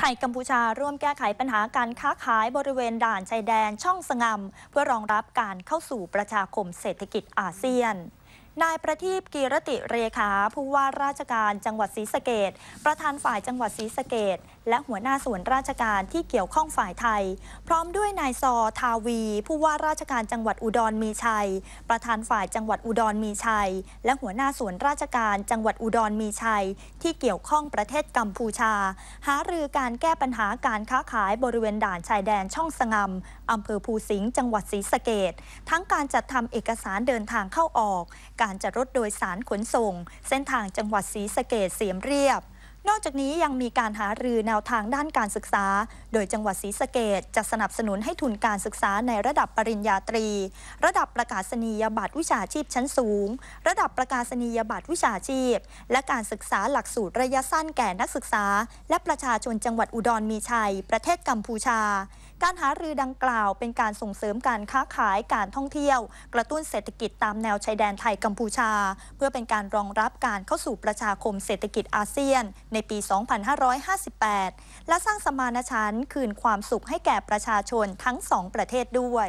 ไทยกัมพูชาร่วมแก้ไขปัญหาการค้าขายบริเวณด่านชายแดนช่องสงมเพื่อรองรับการเข้าสู่ประชาคมเศรษฐกิจอาเซียนนายประทีปกีรติเรขาผู้ว่าราชการจังหวัดศรีสะเกดประธานฝ่ายจังหวัดศรีสะเกดและหัวหน้าส่วนราชการที่เกี่ยวข้องฝ่ายไทย พร้อมด้วยนายซอทาวี ผู้ว่าราชการจังหวัดอุดรมีชัย ประธานฝ่ายจังหวัดอุดรมีชัย และหัวหน้าส่วนราชการจังหวัดอุดรมีชัย ที่เกี่ยวข้องประเทศกัมพูชา หารือการแก้ปัญหาการค้าขายบริเวณด่านชายแดนช่องสงมอำเภอภูสิงห์จังหวัดศรีสะเกดทั้งการจัดทำเอกสารเดินทางเข้าออกการการจัดรถโดยสารขนส่ง เส้นทางจังหวัดศรีสะเกดเสียมเรียบ นอกจากนี้ยังมีการหารือแนวทางด้านการศึกษา โดยจังหวัดศรีสะเกดจะสนับสนุนให้ทุนการศึกษาในระดับปริญญาตรี ระดับประกาศนียบัตรวิชาชีพชั้นสูง ระดับประกาศนียบัตรวิชาชีพ และการศึกษาหลักสูตรระยะสั้นแก่นักศึกษา และประชาชนจังหวัดอุดรมีชัย ประเทศกัมพูชาการหารือดังกล่าวเป็นการส่งเสริมการค้าขายการท่องเที่ยว กระตุ้นเศรษฐกิจตามแนวชายแดนไทยกัมพูชา เพื่อเป็นการรองรับการเข้าสู่ประชาคมเศรษฐกิจอาเซียน ในปี 2558 และสร้างสมานฉันท์คืนความสุขให้แก่ประชาชนทั้งสองประเทศด้วย